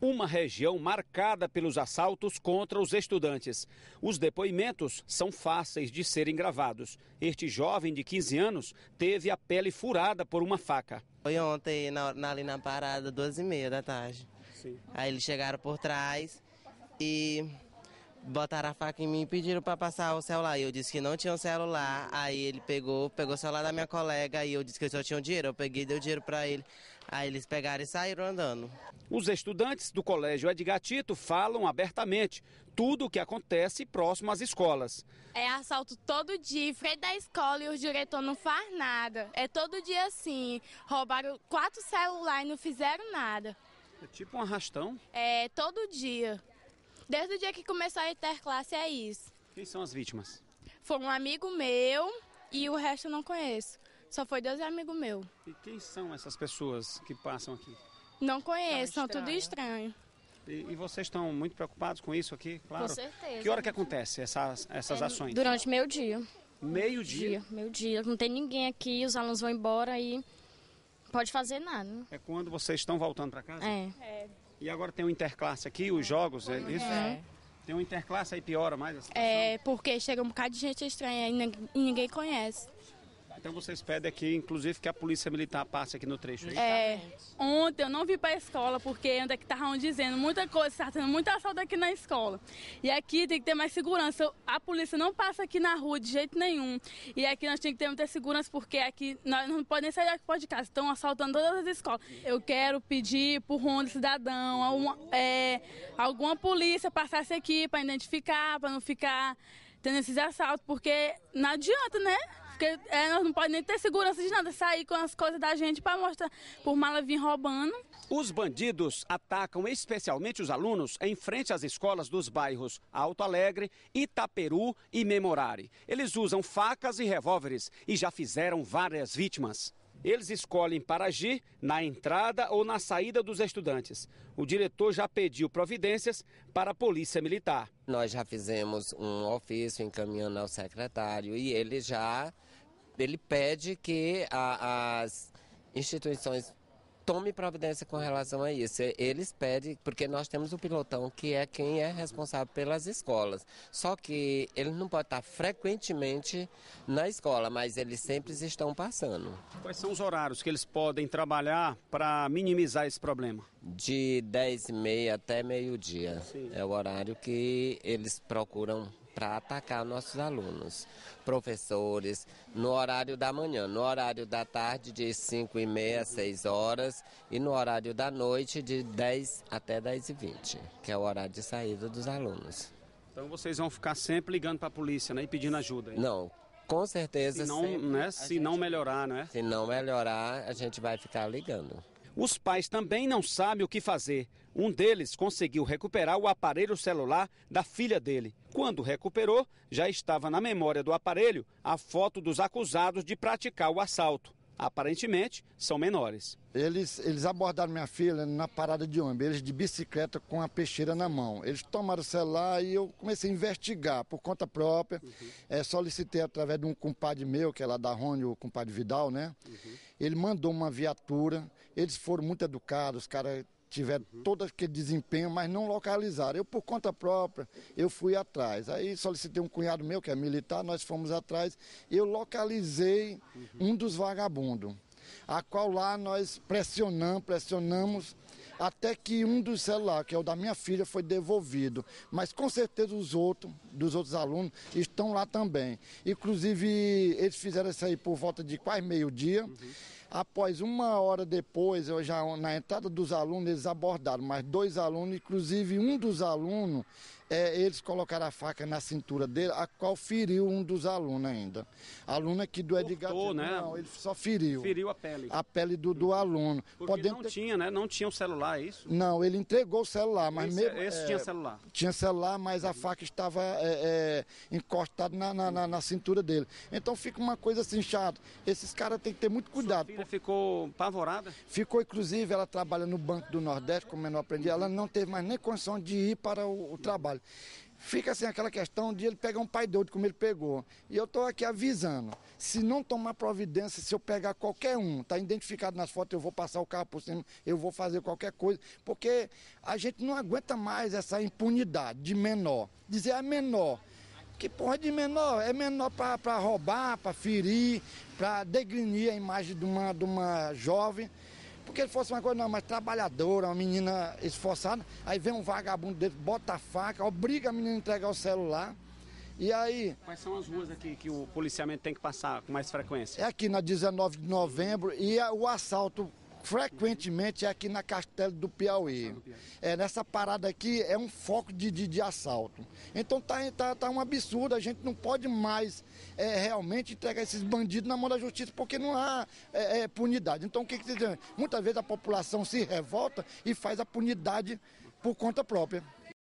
uma região marcada pelos assaltos contra os estudantes. Os depoimentos são fáceis de serem gravados. Este jovem de 15 anos teve a pele furada por uma faca. Foi ontem, na, na, ali na parada, 12 e meia da tarde. Sim. Aí eles chegaram por trás e botaram a faca em mim e pediram para passar o celular. E eu disse que não tinha um celular. Aí ele pegou, pegou o celular da minha colega e eu disse que eu só tinha um dinheiro. Eu peguei e dei o dinheiro para ele. Aí eles pegaram e saíram andando. Os estudantes do colégio Edgar Tito falam abertamente tudo o que acontece próximo às escolas. É assalto todo dia, frente da escola e o diretor não faz nada. É todo dia assim. Roubaram quatro celulares e não fizeram nada. É tipo um arrastão? É, todo dia. Desde o dia que começou a interclasse é isso. Quem são as vítimas? Foi um amigo meu e o resto eu não conheço. Só foi Deus e amigo meu. E quem são essas pessoas que passam aqui? Não conheço, são tudo estranho. E, e, vocês estão muito preocupados com isso aqui, claro? Com certeza. Que hora que acontece essas, essas é, ações? Durante meio dia. Meio dia? dia meio dia. Não tem ninguém aqui, os alunos vão embora e pode fazer nada. É quando vocês estão voltando para casa? É. é. E agora tem o interclasse aqui, os jogos, é isso? É. Tem um interclasse aí piora mais a é, situação? É, porque chega um bocado de gente estranha e ninguém conhece. Então vocês pedem aqui, inclusive, que a Polícia Militar passe aqui no trecho. É, ontem eu não vim para a escola porque ainda que estavam dizendo muita coisa, está tendo muito assalto aqui na escola. E aqui tem que ter mais segurança. A polícia não passa aqui na rua de jeito nenhum. E aqui nós temos que ter muita segurança porque aqui nós não podemos sair daqui fora de casa. Estão assaltando todas as escolas. Eu quero pedir por Ronda Cidadão, alguma, é, alguma polícia passasse aqui para identificar, para não ficar tendo esses assaltos, porque não adianta, né? Porque é, nós não podemos nem ter segurança de nada, sair com as coisas da gente para mostrar por mala vir roubando. Os bandidos atacam especialmente os alunos em frente às escolas dos bairros Alto Alegre, Itaperu e Memorare. Eles usam facas e revólveres e já fizeram várias vítimas. Eles escolhem para agir na entrada ou na saída dos estudantes. O diretor já pediu providências para a Polícia Militar. Nós já fizemos um ofício encaminhando ao secretário e ele já ele pede que a, as instituições tome providência com relação a isso. Eles pedem, porque nós temos o pilotão que é quem é responsável pelas escolas. Só que ele não pode estar frequentemente na escola, mas eles sempre estão passando. Quais são os horários que eles podem trabalhar para minimizar esse problema? De 10 e meia até meio-dia. É o horário que eles procuram para atacar nossos alunos. Professores, no horário da manhã, no horário da tarde de 5 e meia, 6 horas e no horário da noite de 10 até 10 e 20, que é o horário de saída dos alunos. Então vocês vão ficar sempre ligando para a polícia né, e pedindo ajuda? Hein? Não, com certeza. Se não, né, se gente, não melhorar, não é? Se não melhorar, a gente vai ficar ligando. Os pais também não sabem o que fazer. Um deles conseguiu recuperar o aparelho celular da filha dele. Quando recuperou, já estava na memória do aparelho a foto dos acusados de praticar o assalto aparentemente são menores. Eles, eles abordaram minha filha na parada de ônibus, eles de bicicleta com a peixeira na mão. Eles tomaram o celular e eu comecei a investigar por conta própria. Uhum. É, solicitei através de um compadre meu, que é lá da Rony, o compadre Vidal, né? Uhum. Ele mandou uma viatura, eles foram muito educados, os caras tiveram uhum. todo aquele desempenho, mas não localizaram. Eu, por conta própria, eu fui atrás. Aí solicitei um cunhado meu, que é militar, nós fomos atrás. Eu localizei uhum. um dos vagabundos, a qual lá nós pressionamos, pressionamos, até que um dos celulares, que é o da minha filha, foi devolvido. Mas com certeza os outros, dos outros alunos, estão lá também. Inclusive, eles fizeram isso aí por volta de quase meio-dia. Uhum. Após uma hora depois, eu já na entrada dos alunos, eles abordaram, mas dois alunos, inclusive um dos alunos, é, eles colocaram a faca na cintura dele, a qual feriu um dos alunos ainda. Aluno aqui do Edgar. Cortou, né? Não, ele só feriu. Feriu a pele. A pele do, do aluno. Porque Podendo não ter... tinha, né? Não tinha o um celular, é isso? Não, ele entregou o celular, mas esse, mesmo. Esse é, tinha celular. Tinha celular, mas a faca estava é, é encostada na na, na, na, cintura dele. Então fica uma coisa assim chata. Esses caras têm que ter muito cuidado ficou apavorada? Ficou, inclusive, ela trabalha no Banco do Nordeste, como menor aprendi, ela não teve mais nem condição de ir para o, o trabalho. Fica assim aquela questão de ele pegar um pai doido como ele pegou. E eu estou aqui avisando, se não tomar providência, se eu pegar qualquer um, está identificado nas fotos, eu vou passar o carro por cima, eu vou fazer qualquer coisa, porque a gente não aguenta mais essa impunidade de menor. Dizer é menor, que porra de menor? É menor para roubar, para ferir, para degrinir a imagem de uma, de uma jovem. Porque ele fosse uma coisa não, mas trabalhadora, uma menina esforçada. Aí vem um vagabundo dentro, bota a faca, obriga a menina a entregar o celular. E aí. Quais são as ruas aqui que o policiamento tem que passar com mais frequência? É aqui na 19 de novembro e é o assalto frequentemente é aqui na Castelo do Piauí. É, nessa parada aqui é um foco de, de, de assalto. Então tá, tá, tá um absurdo, a gente não pode mais é, realmente entregar esses bandidos na mão da justiça, porque não há é, é, punidade. Então o que, que dizem? Muitas vezes a população se revolta e faz a punidade por conta própria.